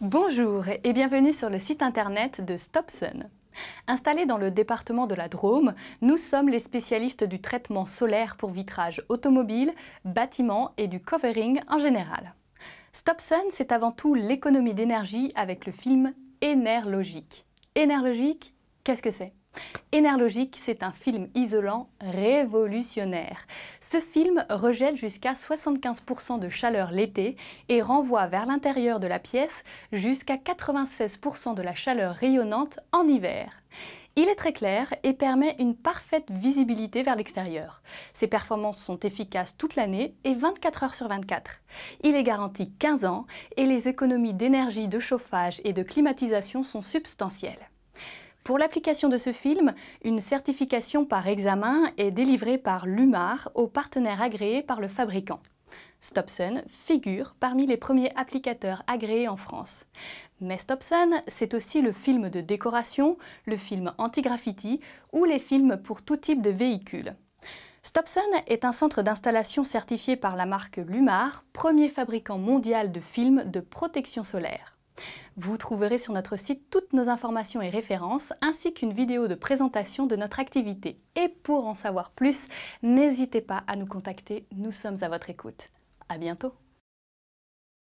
Bonjour et bienvenue sur le site internet de Stopson. Installés dans le département de la Drôme, nous sommes les spécialistes du traitement solaire pour vitrage automobile, bâtiment et du covering en général. Stopson, c'est avant tout l'économie d'énergie avec le film Énerlogique. Énerlogique, qu'est-ce que c'est Énerlogique, c'est un film isolant révolutionnaire. Ce film rejette jusqu'à 75% de chaleur l'été et renvoie vers l'intérieur de la pièce jusqu'à 96% de la chaleur rayonnante en hiver. Il est très clair et permet une parfaite visibilité vers l'extérieur. Ses performances sont efficaces toute l'année et 24 heures sur 24. Il est garanti 15 ans et les économies d'énergie, de chauffage et de climatisation sont substantielles. Pour l'application de ce film, une certification par examen est délivrée par l'UMAR aux partenaires agréés par le fabricant. Stopson figure parmi les premiers applicateurs agréés en France. Mais Stopson, c'est aussi le film de décoration, le film anti-graffiti ou les films pour tout type de véhicule. Stopson est un centre d'installation certifié par la marque Lumar, premier fabricant mondial de films de protection solaire. Vous trouverez sur notre site toutes nos informations et références, ainsi qu'une vidéo de présentation de notre activité. Et pour en savoir plus, n'hésitez pas à nous contacter, nous sommes à votre écoute. À bientôt